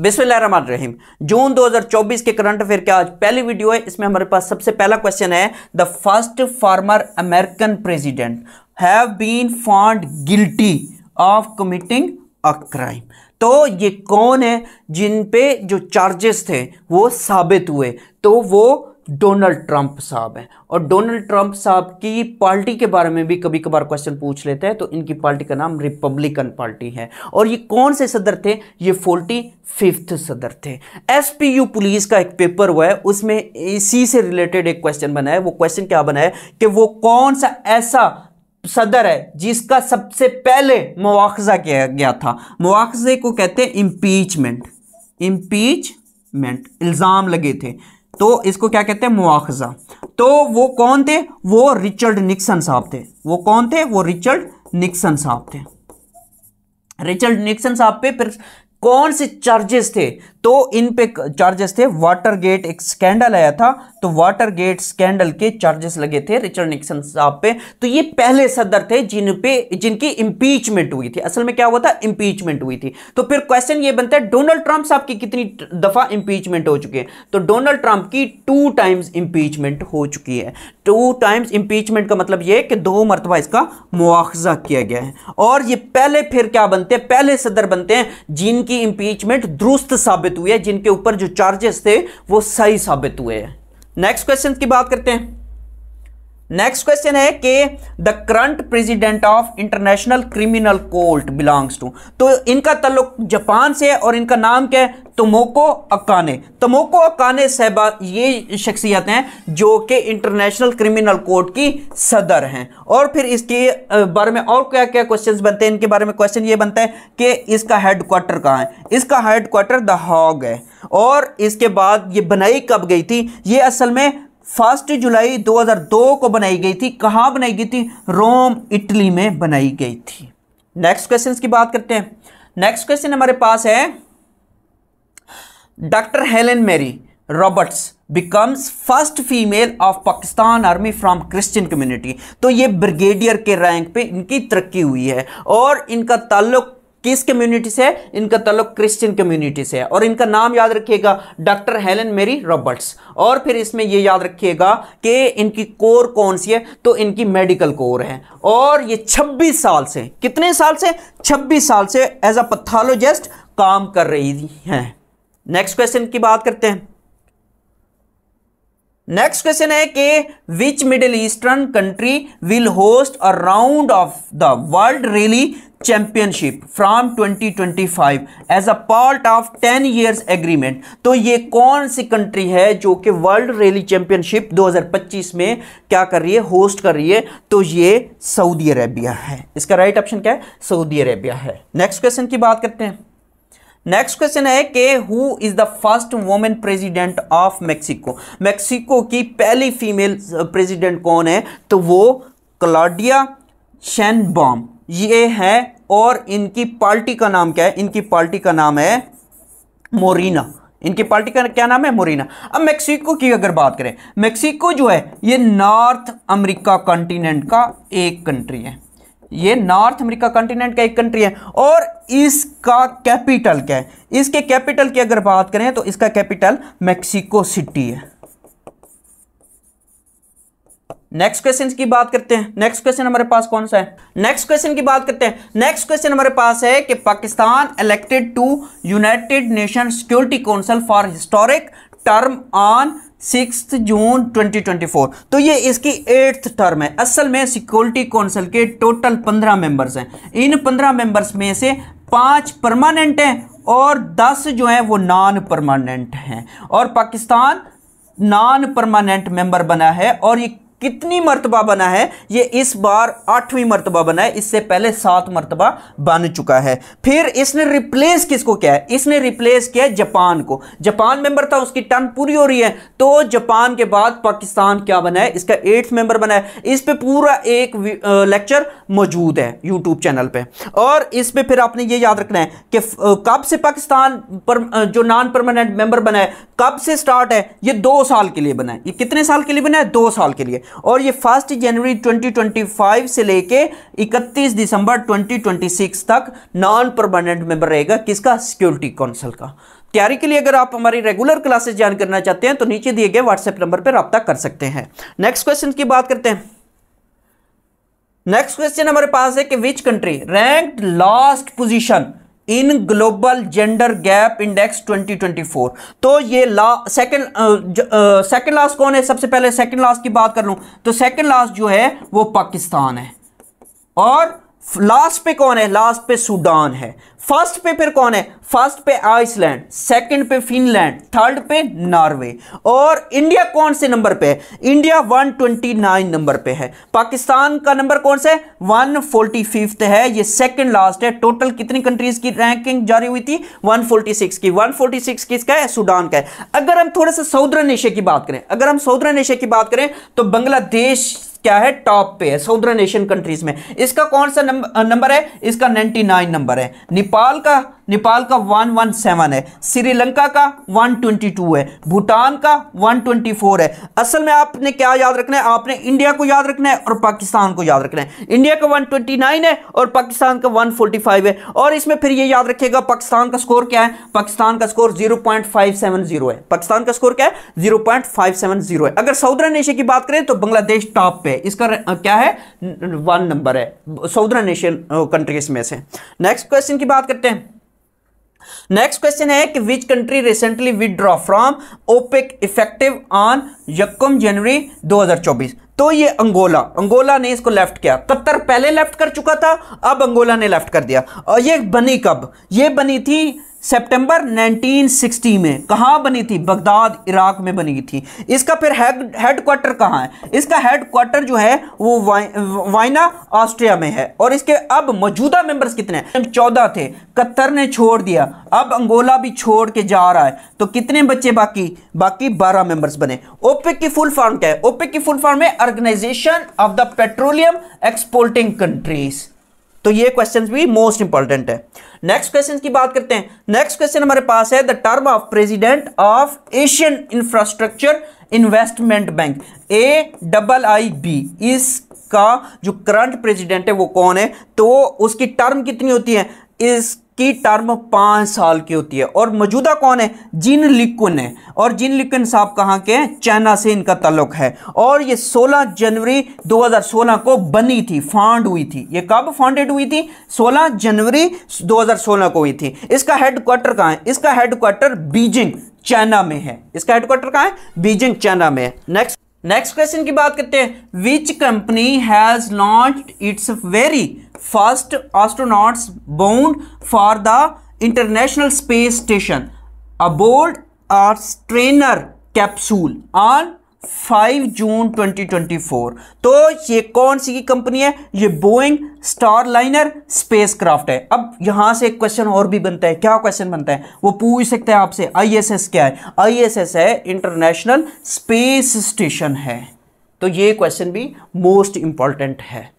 रहीम जून 2024 के current affair का आज पहली वीडियो है इसमें हमारे पास सबसे पहला क्वेश्चन है the first former American president have been found guilty of committing a crime तो ये कौन है जिन पे जो चार्जेस थे वो साबित हुए तो वो डोनाल्ड ट्रंप साहब हैं और डोनाल्ड ट्रंप साहब की पार्टी के बारे में भी कभी कभार क्वेश्चन पूछ लेते हैं तो इनकी पार्टी का नाम रिपब्लिकन पार्टी है और ये कौन से सदर थे ये फोर्टी फिफ्थ सदर थे एसपीयू पुलिस का एक पेपर हुआ है उसमें इसी से रिलेटेड एक क्वेश्चन बना है वो क्वेश्चन क्या बना है कि वो कौन सा ऐसा सदर है जिसका सबसे पहले मुआवजा किया गया था मुआवजे को कहते हैं इम्पीचमेंट इम्पीचमेंट इल्ज़ाम लगे थे तो इसको क्या कहते हैं मुआखजा तो वो कौन थे वो रिचर्ड निक्सन साहब थे वो कौन थे वो रिचर्ड निक्सन साहब थे रिचर्ड निक्सन साहब पे फिर कौन से चार्जेस थे तो इन पे चार्जेस थे वाटर गेट एक स्कैंडल आया था तो वाटर गेट स्कैंडल के चार्जेस लगे थे रिचर्ड निक्सन साहब पे तो ये पहले सदर थे जिन पे जिनकी इंपीचमेंट हुई थी असल में क्या हुआ था इंपीचमेंट हुई थी तो फिर क्वेश्चन ये बनता है डोनाल्ड ट्रंप साहब की कितनी दफा इंपीचमेंट हो चुकी है तो डोनाल्ड ट्रंप की टू टाइम्स इंपीचमेंट हो चुकी है टू टाइम्स इंपीचमेंट का मतलब यह कि दो मरतबा इसका मुआवजा किया गया है और ये पहले फिर क्या बनते हैं पहले सदर बनते हैं जिनकी इंपीचमेंट दुरुस्त साबित साबित हुई है जिनके ऊपर जो चार्जेस थे वो सही साबित हुए हैं नेक्स्ट क्वेश्चन की बात करते हैं नेक्स्ट क्वेश्चन है कि the current president of International Criminal Court belongs to तो इनका तल्लुक जापान से है और इनका नाम क्या है तमोको अकाने तमोको अकाने साहबा ये शख्सियत हैं जो कि इंटरनेशनल क्रिमिनल कोर्ट की सदर हैं और फिर इसके बारे में और क्या क्या क्वेश्चन बनते हैं इनके बारे में क्वेश्चन ये बनता है कि इसका हेड क्वार्टर कहाँ है इसका हेड क्वार्टर द हॉग है और इसके बाद ये बनाई कब गई थी ये असल में फर्स्ट जुलाई 2002 को बनाई गई थी कहाँ बनाई गई थी रोम इटली में बनाई गई थी नेक्स्ट क्वेश्चन की बात करते हैं नेक्स्ट क्वेश्चन हमारे पास है doctor Helen Mary Roberts becomes first female of Pakistan army from Christian community तो ये ब्रिगेडियर के रैंक पे इनकी तरक्की हुई है और इनका ताल्लुक किस कम्युनिटी से है इनका तल्लुक क्रिश्चियन कम्युनिटी से है और इनका नाम याद रखिएगा डॉक्टर हेलन मेरी रॉबर्ट्स और फिर इसमें ये याद रखिएगा कि इनकी कोर कौन सी है तो इनकी मेडिकल कोर है और ये 26 साल से कितने साल से 26 साल से एज अ पथोलॉजिस्ट काम कर रही हैं नेक्स्ट क्वेश्चन की बात करते हैं नेक्स्ट क्वेश्चन है कि which Middle Eastern country will host a round of the World Rally Championship from 2025 as a part of 10 years agreement तो ये कौन सी कंट्री है जो कि वर्ल्ड रैली चैंपियनशिप 2025 में क्या कर रही है होस्ट कर रही है तो ये सऊदी अरेबिया है इसका राइट right ऑप्शन क्या है सऊदी अरेबिया है नेक्स्ट क्वेश्चन की बात करते हैं नेक्स्ट क्वेश्चन है कि who is the first women president of Mexico Mexico की पहली फीमेल प्रेसिडेंट uh, कौन है तो वो क्लाडिया शैनबॉम ये है और इनकी पार्टी का नाम क्या है इनकी पार्टी का नाम है मोरिना इनकी पार्टी का क्या नाम है मोरिना अब मेक्सिको की अगर बात करें मेक्सिको जो है ये नॉर्थ अमेरिका कॉन्टिनेंट का एक कंट्री है ये नॉर्थ अमेरिका कॉन्टिनेंट का एक कंट्री है और इसका कैपिटल क्या है इसके कैपिटल की अगर बात करें तो इसका कैपिटल मैक्सिको सिटी है नेक्स्ट क्वेश्चन की बात करते हैं नेक्स्ट क्वेश्चन हमारे पास कौन सा है नेक्स्ट क्वेश्चन की बात करते हैं नेक्स्ट क्वेश्चन हमारे पास है कि Pakistan elected to united nation security council for historic term on six June 2024 तो ये इसकी एट्थ टर्म है असल में सिक्योरिटी काउंसिल के टोटल पंद्रह मेंबर्स हैं इन पंद्रह मेंबर्स में से पांच परमानेंट हैं और दस जो हैं वो नॉन परमानेंट हैं और पाकिस्तान नॉन परमानेंट मेंबर बना है और ये कितनी मरतबा बना है ये इस बार आठवीं मरतबा बना है इससे पहले सात मरतबा बन चुका है फिर इसने रिप्लेस किसको किया है इसने रिप्लेस किया है जापान को जापान मेंबर था उसकी टर्न पूरी हो रही है तो जापान के बाद पाकिस्तान क्या बना है इसका एट्थ मेंबर बना है इस पर पूरा एक लेक्चर मौजूद है यूट्यूब चैनल पर और इस पर फिर आपने ये याद रखना है कि कब से पाकिस्तान पर जो नॉन परमानेंट मेंबर बना है कब से स्टार्ट है ये दो साल के लिए बना है ये कितने साल के लिए बना है दो साल के लिए और ये फर्स्ट जनवरी 2025 से लेके 31 दिसंबर 2026 तक नॉन परमानेंट मेंबर रहेगा किसका सिक्योरिटी काउंसिल का तैयारी के लिए अगर आप हमारी रेगुलर क्लासेस ज्वाइन करना चाहते हैं तो नीचे दिए गए व्हाट्सएप नंबर पर रब्ता कर सकते हैं नेक्स्ट क्वेश्चन की बात करते हैं नेक्स्ट क्वेश्चन हमारे पास है कि which country rank last position in global gender gap index 2024 तो ये ला सेकंड सेकंड लास्ट कौन है सबसे पहले सेकंड लास्ट की बात कर लूं तो सेकंड लास्ट जो है वो पाकिस्तान है और लास्ट पे कौन है लास्ट पे सूडान है फर्स्ट पे फिर कौन है फर्स्ट पे आइसलैंड सेकंड पे फिनलैंड थर्ड पे नॉर्वे और इंडिया कौन से नंबर पे है इंडिया 129 नंबर पे है पाकिस्तान का नंबर कौन सा है वन फिफ्थ है ये सेकंड लास्ट है टोटल कितनी कंट्रीज की रैंकिंग जारी हुई थी 146 की 146 किसका है सूडान का है अगर हम थोड़ा सा सऊदरन एशिया की बात करें अगर हम सऊदरन एशिया की बात करें तो बांग्लादेश क्या है टॉप पे है सऊदर्न एशियन कंट्रीज में इसका कौन सा नंबर है इसका 99 नंबर है नेपाल का नेपाल का 117 है श्रीलंका का 122 है भूटान का 124 है असल में आपने क्या याद रखना है आपने इंडिया को याद रखना है और पाकिस्तान को याद रखना है इंडिया का 129 है और पाकिस्तान का 145 है और इसमें फिर ये याद रखिएगा पाकिस्तान का स्कोर क्या है पाकिस्तान का स्कोर 0.570 है पाकिस्तान का स्कोर क्या है 0.570 है अगर सऊदर्न एशिया की बात करें तो बांग्लादेश टॉप पे इसका क्या है वन नंबर है सऊदर्न एशियन कंट्रीज में से नेक्स्ट क्वेश्चन की बात करते हैं नेक्स्ट क्वेश्चन है कि which country recently withdraw from OPEC effective on यक्कम जनवरी 2024 तो ये अंगोला अंगोला ने इसको लेफ्ट किया कत्तर पहले लेफ्ट कर चुका था अब अंगोला ने लेफ्ट कर दिया और ये बनी कब ये बनी थी सितंबर 1960 में कहाँ बनी थी बगदाद इराक में बनी थी इसका फिर हेड क्वार्टर कहाँ है इसका हेड क्वार्टर जो है वो वाइ, वाइना ऑस्ट्रिया में है और इसके अब मौजूदा मेंबर्स कितने हैं चौदह थे कतर ने छोड़ दिया अब अंगोला भी छोड़ के जा रहा है तो कितने बच्चे बाकी बाकी बारह मेंबर्स बने ओपिक की फुल फॉर्म क्या है ओपिक की फुल फॉर्म है organization of the petroleum exporting countries तो ये क्वेश्चन भी मोस्ट इंपॉर्टेंट है नेक्स्ट क्वेश्चन की बात करते हैं नेक्स्ट क्वेश्चन हमारे पास है the term of president of Asian infrastructure investment bank A double I B इसका जो करंट प्रेसिडेंट है वो कौन है तो उसकी टर्म कितनी होती है इस की टर्म पांच साल की होती है और मौजूदा कौन है जिन लिकुन है और जिन लिकुन साहब कहां के चाइना से इनका तल्लुक है और ये 16 जनवरी 2016 को बनी थी फाउंड हुई थी ये कब फाउंडेड हुई थी 16 जनवरी 2016 को हुई थी इसका हेडक्वार्टर कहां है इसका हेडक्वार्टर बीजिंग चाइना में है इसका हेडक्वार्टर कहां है बीजिंग चाइना में है नेक्स्ट नेक्स्ट क्वेश्चन की बात करते हैं which company has launch its very first astronauts bound for the international space station aboard are trainer capsule on 5 June 2024 तो ये कौन सी कंपनी है ये Boeing Starliner spacecraft है अब यहां से एक क्वेश्चन और भी बनता है क्या क्वेश्चन बनता है वो पूछ सकते हैं आपसे आईएसएस क्या है आईएसएस है इंटरनेशनल स्पेस स्टेशन है तो ये क्वेश्चन भी मोस्ट इंपॉर्टेंट है